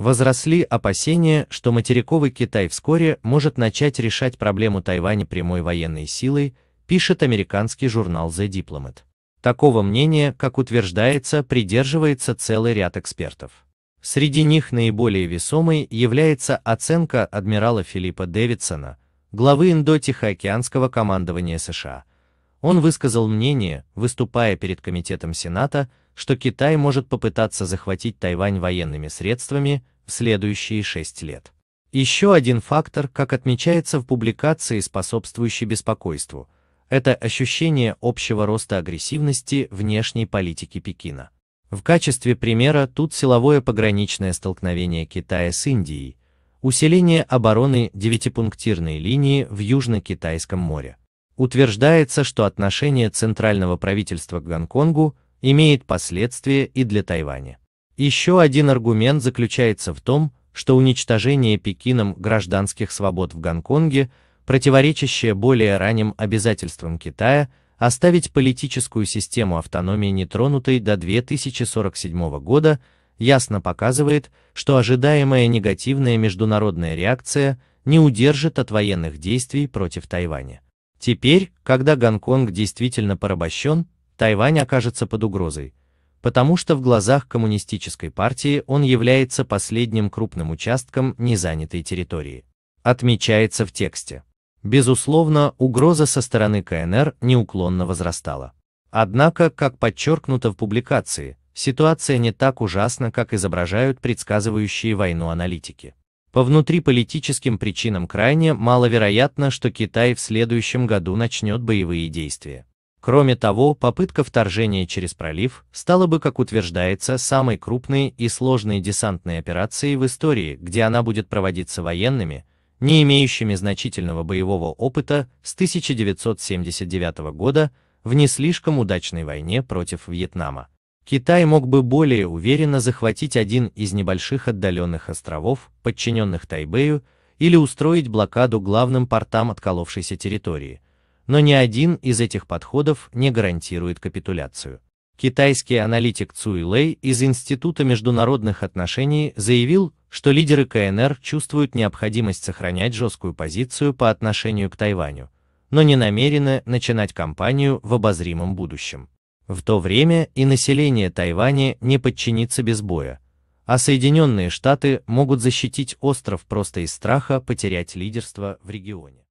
возросли опасения, что материковый Китай вскоре может начать решать проблему Тайваня прямой военной силой, пишет американский журнал The Diplomat. Такого мнения, как утверждается, придерживается целый ряд экспертов. Среди них наиболее весомой является оценка адмирала Филиппа Дэвидсона, главы Индо-Тихоокеанского командования США. Он высказал мнение, выступая перед Комитетом Сената, что Китай может попытаться захватить Тайвань военными средствами в следующие шесть лет. Еще один фактор, как отмечается в публикации, способствующий беспокойству, это ощущение общего роста агрессивности внешней политики Пекина. В качестве примера тут силовое пограничное столкновение Китая с Индией, усиление обороны девятипунктирной линии в Южно-Китайском море. Утверждается, что отношение центрального правительства к Гонконгу имеет последствия и для Тайваня. Еще один аргумент заключается в том, что уничтожение Пекином гражданских свобод в Гонконге, противоречащее более ранним обязательствам Китая оставить политическую систему автономии нетронутой до 2047 года, ясно показывает, что ожидаемая негативная международная реакция не удержит от военных действий против Тайваня. Теперь, когда Гонконг действительно порабощен, Тайвань окажется под угрозой, потому что в глазах коммунистической партии он является последним крупным участком незанятой территории. Отмечается в тексте. Безусловно, угроза со стороны КНР неуклонно возрастала. Однако, как подчеркнуто в публикации, ситуация не так ужасна, как изображают предсказывающие войну аналитики. По внутриполитическим причинам крайне маловероятно, что Китай в следующем году начнет боевые действия. Кроме того, попытка вторжения через пролив стала бы, как утверждается, самой крупной и сложной десантной операцией в истории, где она будет проводиться военными, не имеющими значительного боевого опыта с 1979 года в не слишком удачной войне против Вьетнама. Китай мог бы более уверенно захватить один из небольших отдаленных островов, подчиненных Тайбэю, или устроить блокаду главным портам отколовшейся территории – но ни один из этих подходов не гарантирует капитуляцию. Китайский аналитик Цуй Лэй из Института международных отношений заявил, что лидеры КНР чувствуют необходимость сохранять жесткую позицию по отношению к Тайваню, но не намерены начинать кампанию в обозримом будущем. В то время и население Тайваня не подчинится без боя, а Соединенные Штаты могут защитить остров просто из страха потерять лидерство в регионе.